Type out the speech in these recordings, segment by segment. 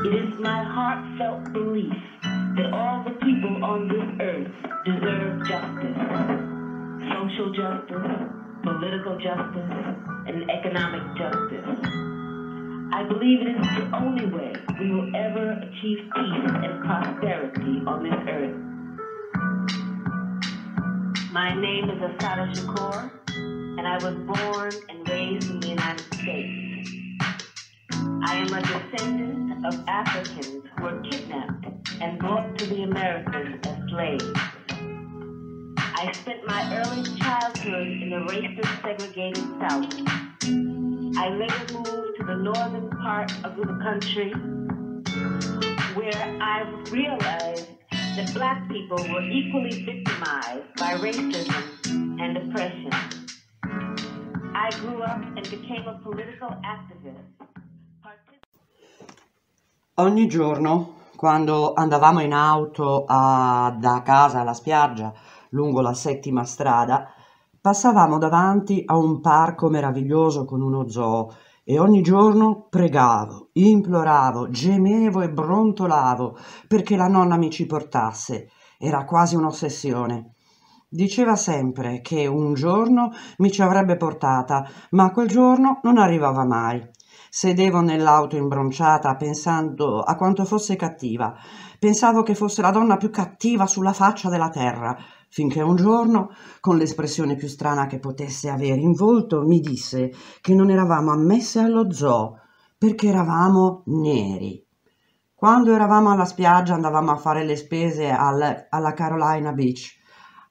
It is my heartfelt belief that all the people on this earth deserve justice. Social justice, political justice, and economic justice. I believe it is the only way we will ever achieve peace and prosperity on this earth. My name is Asada Shakur, and I was born and raised in the United States. I am a descendant of Africans who were kidnapped and brought to the Americas as slaves. I spent my early childhood in the racist segregated South. I later moved to the northern part of the country where I realized that black people were equally victimized by racism and oppression. I grew up and became a political activist ogni giorno quando andavamo in auto a, da casa alla spiaggia lungo la settima strada, passavamo davanti a un parco meraviglioso con uno zoo e ogni giorno pregavo, imploravo, gemevo e brontolavo perché la nonna mi ci portasse. Era quasi un'ossessione. Diceva sempre che un giorno mi ci avrebbe portata, ma quel giorno non arrivava mai. Sedevo nell'auto imbronciata pensando a quanto fosse cattiva. Pensavo che fosse la donna più cattiva sulla faccia della terra, finché un giorno, con l'espressione più strana che potesse avere in volto, mi disse che non eravamo ammesse allo zoo perché eravamo neri. Quando eravamo alla spiaggia andavamo a fare le spese al, alla Carolina Beach.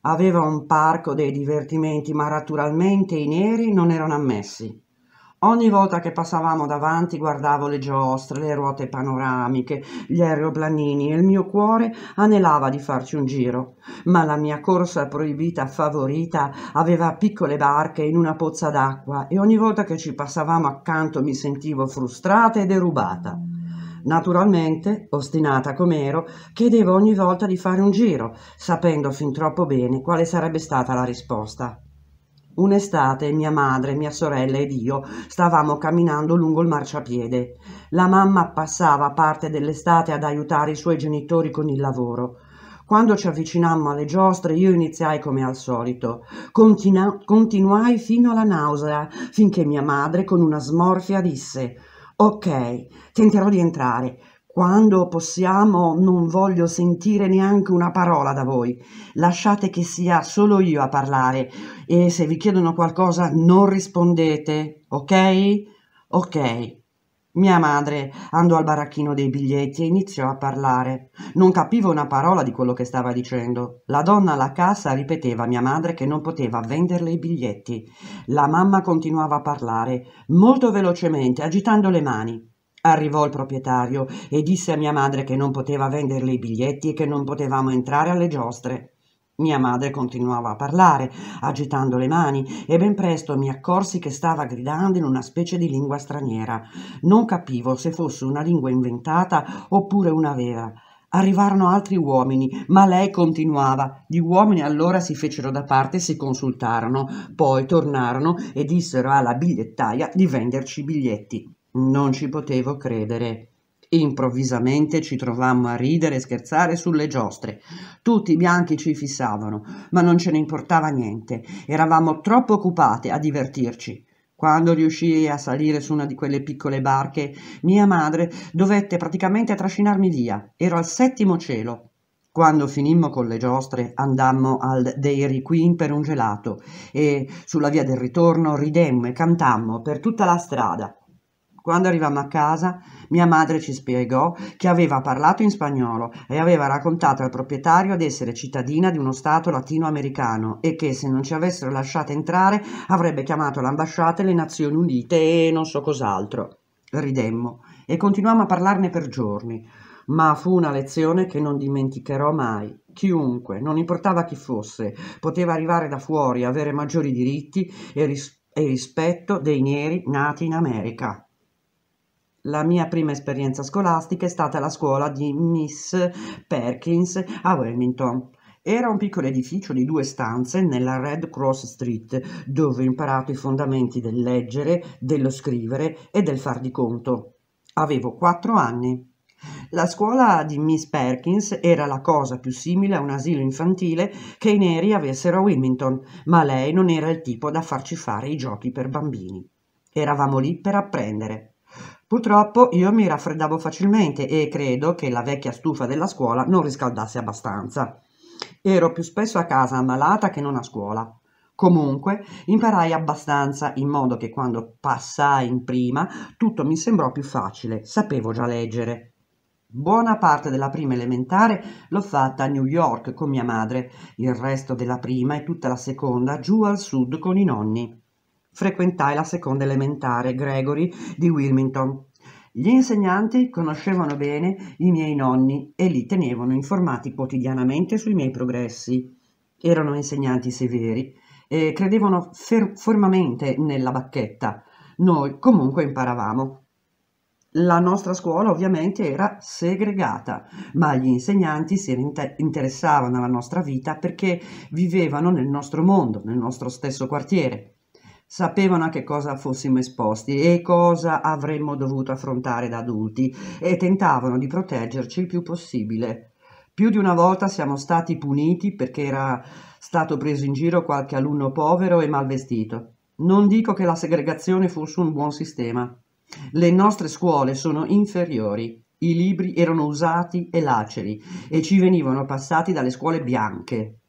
Aveva un parco dei divertimenti, ma naturalmente i neri non erano ammessi. Ogni volta che passavamo davanti guardavo le giostre, le ruote panoramiche, gli aeroplanini e il mio cuore anelava di farci un giro. Ma la mia corsa proibita favorita aveva piccole barche in una pozza d'acqua e ogni volta che ci passavamo accanto mi sentivo frustrata e derubata. Naturalmente, ostinata com'ero, chiedevo ogni volta di fare un giro, sapendo fin troppo bene quale sarebbe stata la risposta. Un'estate mia madre, mia sorella ed io stavamo camminando lungo il marciapiede. La mamma passava parte dell'estate ad aiutare i suoi genitori con il lavoro. Quando ci avvicinammo alle giostre io iniziai come al solito. Continua continuai fino alla nausea, finché mia madre con una smorfia disse Ok, tenterò di entrare. Quando possiamo non voglio sentire neanche una parola da voi. Lasciate che sia solo io a parlare e se vi chiedono qualcosa non rispondete, ok? Ok. Mia madre andò al baracchino dei biglietti e iniziò a parlare. Non capivo una parola di quello che stava dicendo. La donna alla cassa ripeteva a mia madre che non poteva venderle i biglietti. La mamma continuava a parlare, molto velocemente, agitando le mani. Arrivò il proprietario e disse a mia madre che non poteva venderle i biglietti e che non potevamo entrare alle giostre. Mia madre continuava a parlare, agitando le mani, e ben presto mi accorsi che stava gridando in una specie di lingua straniera. Non capivo se fosse una lingua inventata oppure una vera. Arrivarono altri uomini, ma lei continuava. Gli uomini allora si fecero da parte e si consultarono, poi tornarono e dissero alla bigliettaia di venderci i biglietti. Non ci potevo credere. Improvvisamente ci trovammo a ridere e scherzare sulle giostre. Tutti i bianchi ci fissavano, ma non ce ne importava niente. Eravamo troppo occupate a divertirci. Quando riuscii a salire su una di quelle piccole barche, mia madre dovette praticamente trascinarmi via. Ero al settimo cielo. Quando finimmo con le giostre, andammo al Dairy Queen per un gelato e sulla via del ritorno ridemmo e cantammo per tutta la strada. Quando arrivammo a casa, mia madre ci spiegò che aveva parlato in spagnolo e aveva raccontato al proprietario di essere cittadina di uno stato latinoamericano e che se non ci avessero lasciata entrare avrebbe chiamato l'ambasciata e le Nazioni Unite e non so cos'altro. Ridemmo e continuammo a parlarne per giorni ma fu una lezione che non dimenticherò mai. Chiunque, non importava chi fosse, poteva arrivare da fuori, avere maggiori diritti e, ris- e rispetto dei neri nati in America. La mia prima esperienza scolastica è stata la scuola di Miss Perkins a Wilmington. Era un piccolo edificio di due stanze nella Red Cross Street, dove ho imparato i fondamenti del leggere, dello scrivere e del far di conto. Avevo quattro anni. La scuola di Miss Perkins era la cosa più simile a un asilo infantile che i neri avessero a Wilmington, ma lei non era il tipo da farci fare i giochi per bambini. Eravamo lì per apprendere. Purtroppo io mi raffreddavo facilmente e credo che la vecchia stufa della scuola non riscaldasse abbastanza. Ero più spesso a casa ammalata che non a scuola. Comunque imparai abbastanza in modo che quando passai in prima tutto mi sembrò più facile, sapevo già leggere. Buona parte della prima elementare l'ho fatta a New York con mia madre, il resto della prima e tutta la seconda giù al sud con i nonni frequentai la seconda elementare Gregory di Wilmington. Gli insegnanti conoscevano bene i miei nonni e li tenevano informati quotidianamente sui miei progressi. Erano insegnanti severi e credevano fermamente nella bacchetta. Noi comunque imparavamo. La nostra scuola ovviamente era segregata, ma gli insegnanti si interessavano alla nostra vita perché vivevano nel nostro mondo, nel nostro stesso quartiere. Sapevano a che cosa fossimo esposti e cosa avremmo dovuto affrontare da adulti e tentavano di proteggerci il più possibile. Più di una volta siamo stati puniti perché era stato preso in giro qualche alunno povero e mal vestito. Non dico che la segregazione fosse un buon sistema. Le nostre scuole sono inferiori, i libri erano usati e laceri e ci venivano passati dalle scuole bianche.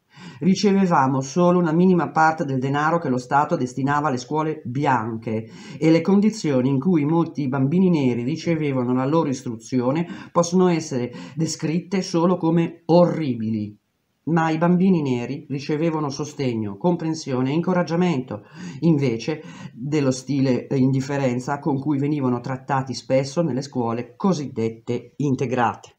Ricevevamo solo una minima parte del denaro che lo Stato destinava alle scuole bianche e le condizioni in cui molti bambini neri ricevevano la loro istruzione possono essere descritte solo come orribili ma i bambini neri ricevevano sostegno, comprensione e incoraggiamento, invece dello stile indifferenza con cui venivano trattati spesso nelle scuole cosiddette integrate.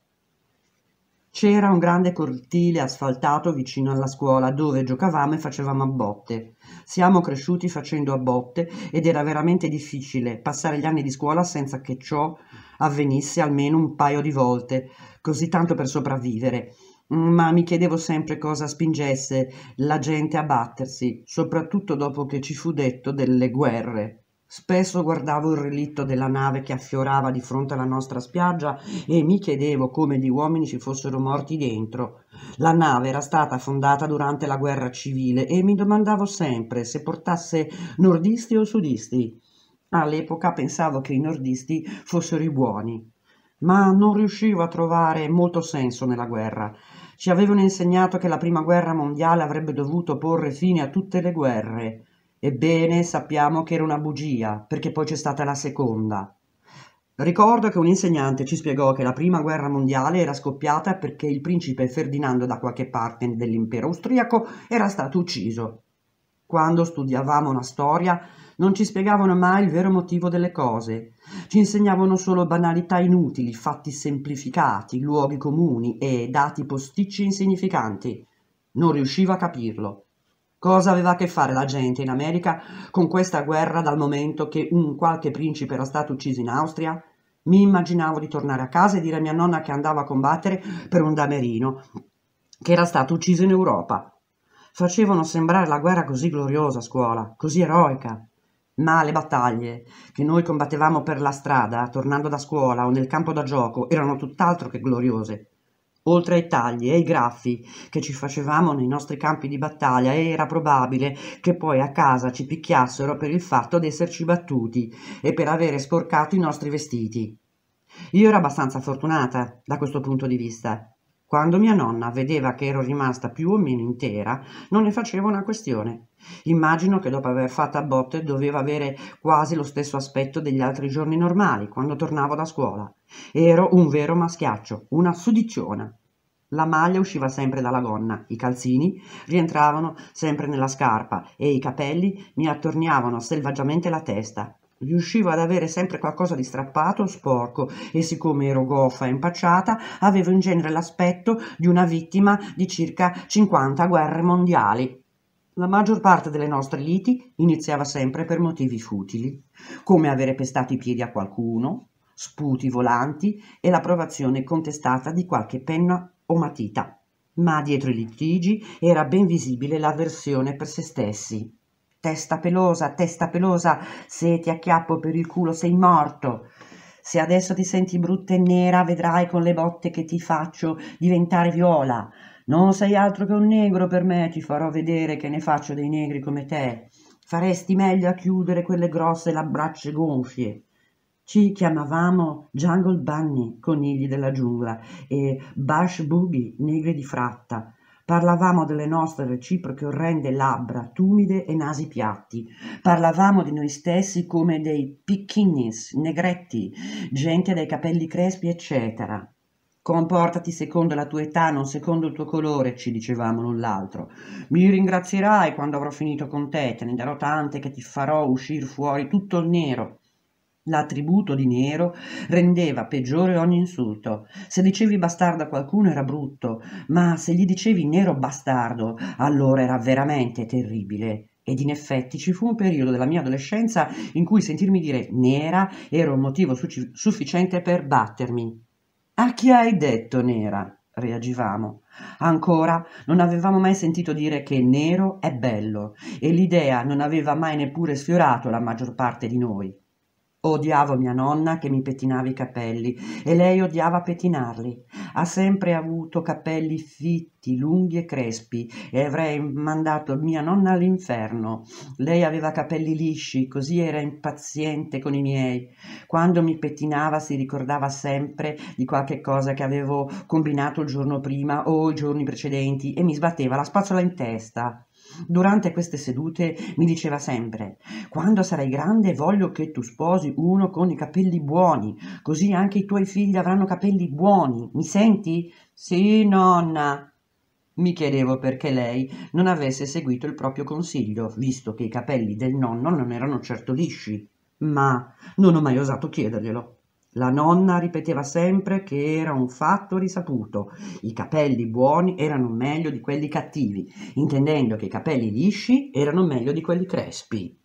C'era un grande cortile asfaltato vicino alla scuola dove giocavamo e facevamo a botte. Siamo cresciuti facendo a botte ed era veramente difficile passare gli anni di scuola senza che ciò avvenisse almeno un paio di volte, così tanto per sopravvivere. Ma mi chiedevo sempre cosa spingesse la gente a battersi, soprattutto dopo che ci fu detto delle guerre. Spesso guardavo il relitto della nave che affiorava di fronte alla nostra spiaggia e mi chiedevo come gli uomini ci fossero morti dentro. La nave era stata fondata durante la guerra civile e mi domandavo sempre se portasse nordisti o sudisti. All'epoca pensavo che i nordisti fossero i buoni, ma non riuscivo a trovare molto senso nella guerra. Ci avevano insegnato che la prima guerra mondiale avrebbe dovuto porre fine a tutte le guerre Ebbene, sappiamo che era una bugia, perché poi c'è stata la seconda. Ricordo che un insegnante ci spiegò che la prima guerra mondiale era scoppiata perché il principe Ferdinando da qualche parte dell'impero austriaco era stato ucciso. Quando studiavamo la storia non ci spiegavano mai il vero motivo delle cose, ci insegnavano solo banalità inutili, fatti semplificati, luoghi comuni e dati posticci insignificanti. Non riuscivo a capirlo. Cosa aveva a che fare la gente in America con questa guerra dal momento che un qualche principe era stato ucciso in Austria? Mi immaginavo di tornare a casa e dire a mia nonna che andavo a combattere per un damerino che era stato ucciso in Europa. Facevano sembrare la guerra così gloriosa a scuola, così eroica. Ma le battaglie che noi combattevamo per la strada, tornando da scuola o nel campo da gioco, erano tutt'altro che gloriose oltre ai tagli e ai graffi che ci facevamo nei nostri campi di battaglia, era probabile che poi a casa ci picchiassero per il fatto di esserci battuti e per avere sporcato i nostri vestiti. Io ero abbastanza fortunata da questo punto di vista. Quando mia nonna vedeva che ero rimasta più o meno intera, non ne faceva una questione. Immagino che dopo aver fatto a botte doveva avere quasi lo stesso aspetto degli altri giorni normali, quando tornavo da scuola. Ero un vero maschiaccio, una sudiciona. La maglia usciva sempre dalla gonna, i calzini rientravano sempre nella scarpa e i capelli mi attorniavano selvaggiamente la testa. Riuscivo ad avere sempre qualcosa di strappato o sporco e siccome ero goffa e impacciata, avevo in genere l'aspetto di una vittima di circa 50 guerre mondiali. La maggior parte delle nostre liti iniziava sempre per motivi futili, come avere pestato i piedi a qualcuno, sputi volanti e l'approvazione contestata di qualche penna o matita, ma dietro i litigi era ben visibile l'avversione per se stessi. Testa pelosa, testa pelosa, se ti acchiappo per il culo sei morto. Se adesso ti senti brutta e nera, vedrai con le botte che ti faccio diventare viola. Non sei altro che un negro per me, ti farò vedere che ne faccio dei negri come te. Faresti meglio a chiudere quelle grosse labbracce gonfie. Ci chiamavamo Jungle Bunny, conigli della giungla, e Bash Boogie, negri di fratta. Parlavamo delle nostre reciproche orrende labbra, tumide e nasi piatti. Parlavamo di noi stessi come dei picchinis, negretti, gente dai capelli crespi, eccetera. Comportati secondo la tua età, non secondo il tuo colore, ci dicevamo l'un l'altro. Mi ringrazierai quando avrò finito con te, te ne darò tante che ti farò uscire fuori tutto il nero. L'attributo di nero rendeva peggiore ogni insulto. Se dicevi bastardo a qualcuno era brutto, ma se gli dicevi nero bastardo, allora era veramente terribile. Ed in effetti ci fu un periodo della mia adolescenza in cui sentirmi dire nera era un motivo su- sufficiente per battermi. A chi hai detto nera? reagivamo. Ancora non avevamo mai sentito dire che nero è bello e l'idea non aveva mai neppure sfiorato la maggior parte di noi. Odiavo mia nonna che mi pettinava i capelli e lei odiava pettinarli. Ha sempre avuto capelli fitti, lunghi e crespi e avrei mandato mia nonna all'inferno. Lei aveva capelli lisci, così era impaziente con i miei. Quando mi pettinava si ricordava sempre di qualche cosa che avevo combinato il giorno prima o i giorni precedenti e mi sbatteva la spazzola in testa. Durante queste sedute mi diceva sempre, quando sarai grande voglio che tu sposi uno con i capelli buoni, così anche i tuoi figli avranno capelli buoni. Mi senti? Sì, nonna. Mi chiedevo perché lei non avesse seguito il proprio consiglio, visto che i capelli del nonno non erano certo lisci. Ma non ho mai osato chiederglielo. La nonna ripeteva sempre che era un fatto risaputo, i capelli buoni erano meglio di quelli cattivi, intendendo che i capelli lisci erano meglio di quelli crespi.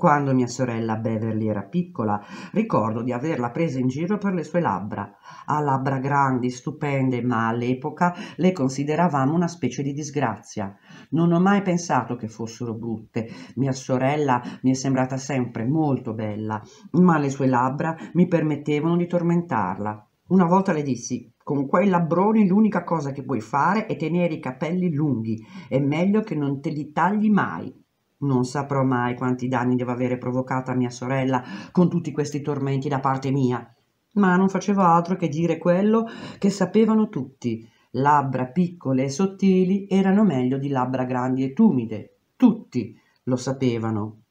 Quando mia sorella Beverly era piccola, ricordo di averla presa in giro per le sue labbra. Ha labbra grandi, stupende, ma all'epoca le consideravamo una specie di disgrazia. Non ho mai pensato che fossero brutte. Mia sorella mi è sembrata sempre molto bella, ma le sue labbra mi permettevano di tormentarla. Una volta le dissi con quei labbroni l'unica cosa che puoi fare è tenere i capelli lunghi, è meglio che non te li tagli mai. Non saprò mai quanti danni devo avere provocata a mia sorella con tutti questi tormenti da parte mia. Ma non facevo altro che dire quello che sapevano tutti. Labbra piccole e sottili erano meglio di labbra grandi e tumide. Tutti lo sapevano.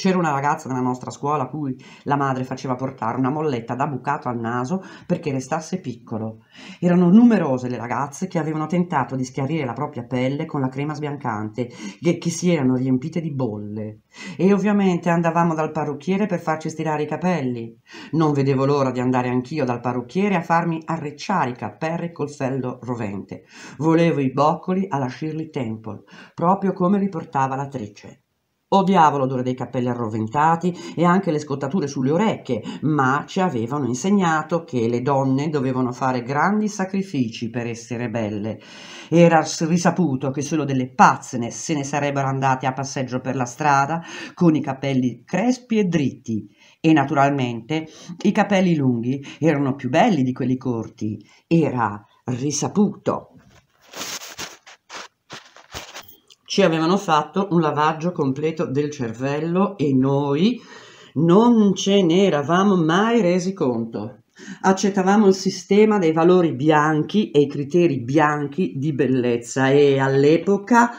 C'era una ragazza della nostra scuola cui la madre faceva portare una molletta da bucato al naso perché restasse piccolo. Erano numerose le ragazze che avevano tentato di schiarire la propria pelle con la crema sbiancante e che si erano riempite di bolle. E ovviamente andavamo dal parrucchiere per farci stirare i capelli. Non vedevo l'ora di andare anch'io dal parrucchiere a farmi arricciare i cappelli col fello rovente. Volevo i boccoli alla Shirley Temple, proprio come riportava l'attrice. Odiavano l'odore dei capelli arroventati e anche le scottature sulle orecchie, ma ci avevano insegnato che le donne dovevano fare grandi sacrifici per essere belle. Era risaputo che solo delle pazze se ne sarebbero andate a passeggio per la strada con i capelli crespi e dritti. E naturalmente i capelli lunghi erano più belli di quelli corti. Era risaputo. ci avevano fatto un lavaggio completo del cervello e noi non ce ne eravamo mai resi conto. Accettavamo il sistema dei valori bianchi e i criteri bianchi di bellezza e all'epoca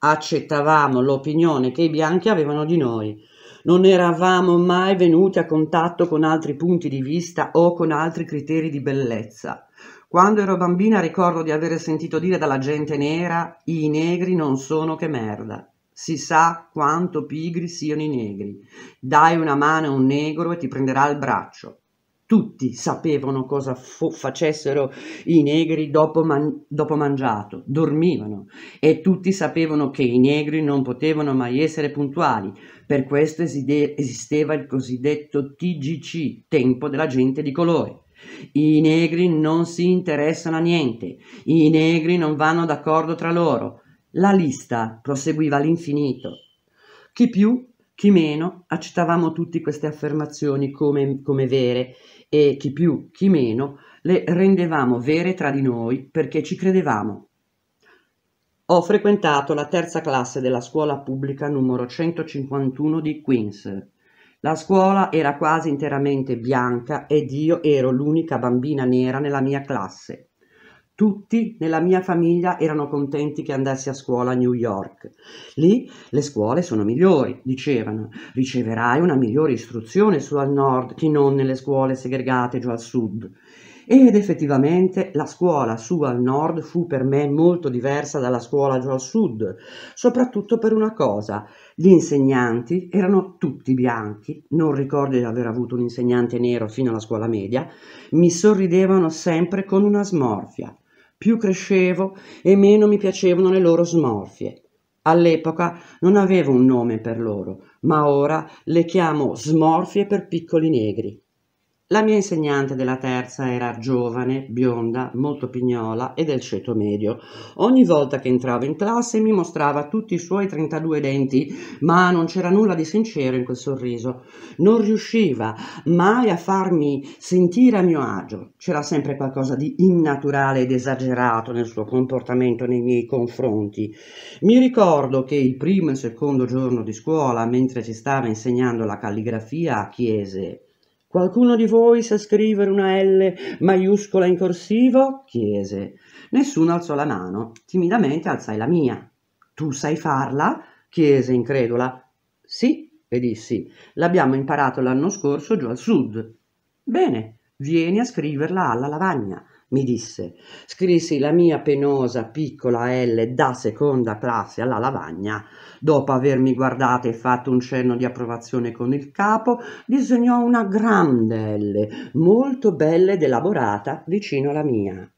accettavamo l'opinione che i bianchi avevano di noi. Non eravamo mai venuti a contatto con altri punti di vista o con altri criteri di bellezza. Quando ero bambina ricordo di aver sentito dire dalla gente nera i negri non sono che merda. Si sa quanto pigri siano i negri. Dai una mano a un negro e ti prenderà il braccio tutti sapevano cosa facessero i negri dopo, man dopo, mangiato, dormivano e tutti sapevano che i negri non potevano mai essere puntuali, per questo esisteva il cosiddetto TGC, tempo della gente di colore. I negri non si interessano a niente, i negri non vanno d'accordo tra loro. La lista proseguiva all'infinito. Chi più, chi meno, accettavamo tutte queste affermazioni come, come vere e chi più chi meno le rendevamo vere tra di noi perché ci credevamo. Ho frequentato la terza classe della scuola pubblica numero 151 di Queens. La scuola era quasi interamente bianca ed io ero l'unica bambina nera nella mia classe. Tutti nella mia famiglia erano contenti che andassi a scuola a New York. Lì le scuole sono migliori, dicevano. Riceverai una migliore istruzione su al nord che non nelle scuole segregate giù al sud. Ed effettivamente la scuola su al nord fu per me molto diversa dalla scuola giù al sud, soprattutto per una cosa. Gli insegnanti erano tutti bianchi, non ricordo di aver avuto un insegnante nero fino alla scuola media, mi sorridevano sempre con una smorfia. Più crescevo e meno mi piacevano le loro smorfie. All'epoca non avevo un nome per loro, ma ora le chiamo smorfie per piccoli negri. La mia insegnante della terza era giovane, bionda, molto pignola e del ceto medio. Ogni volta che entravo in classe mi mostrava tutti i suoi 32 denti, ma non c'era nulla di sincero in quel sorriso. Non riusciva mai a farmi sentire a mio agio. C'era sempre qualcosa di innaturale ed esagerato nel suo comportamento nei miei confronti. Mi ricordo che il primo e il secondo giorno di scuola, mentre ci stava insegnando la calligrafia, chiese Qualcuno di voi sa scrivere una L maiuscola in corsivo? chiese. Nessuno alzò la mano. Timidamente alzai la mia. Tu sai farla? chiese incredula. Sì, e dissi. L'abbiamo imparato l'anno scorso giù al sud. Bene, vieni a scriverla alla lavagna mi disse. scrissi la mia penosa piccola L da seconda classe alla lavagna. Dopo avermi guardata e fatto un cenno di approvazione con il capo, disegnò una grande L, molto bella ed elaborata, vicino alla mia.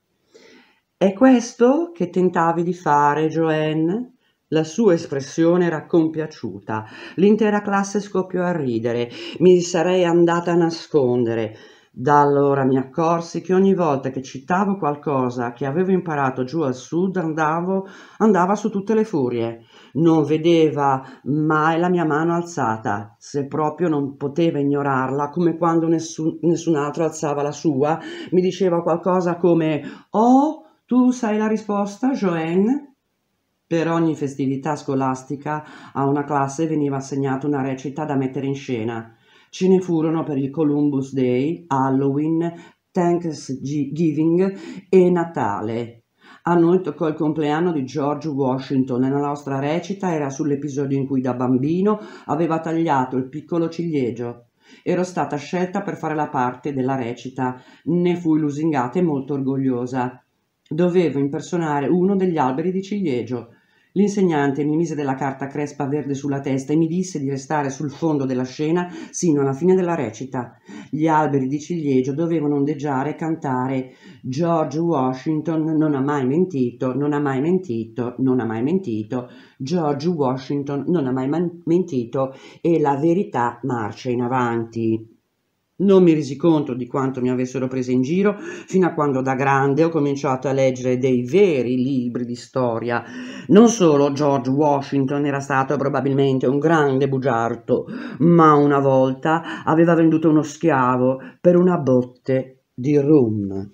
È questo che tentavi di fare, Joanne? La sua espressione era compiaciuta. L'intera classe scoppiò a ridere. Mi sarei andata a nascondere. Da allora mi accorsi che ogni volta che citavo qualcosa che avevo imparato giù al sud andavo, andava su tutte le furie. Non vedeva mai la mia mano alzata, se proprio non poteva ignorarla, come quando nessun, nessun altro alzava la sua. Mi diceva qualcosa come Oh, tu sai la risposta, Joanne? Per ogni festività scolastica a una classe veniva assegnata una recita da mettere in scena. Ce ne furono per il Columbus Day, Halloween, Thanksgiving e Natale. A noi toccò il compleanno di George Washington e la nostra recita era sull'episodio in cui da bambino aveva tagliato il piccolo ciliegio. Ero stata scelta per fare la parte della recita, ne fui lusingata e molto orgogliosa. Dovevo impersonare uno degli alberi di ciliegio. L'insegnante mi mise della carta crespa verde sulla testa e mi disse di restare sul fondo della scena sino alla fine della recita. Gli alberi di ciliegio dovevano ondeggiare e cantare George Washington non ha mai mentito, non ha mai mentito, non ha mai mentito, George Washington non ha mai mentito e la verità marcia in avanti. Non mi resi conto di quanto mi avessero preso in giro fino a quando da grande ho cominciato a leggere dei veri libri di storia. Non solo George Washington era stato probabilmente un grande bugiardo, ma una volta aveva venduto uno schiavo per una botte di rum.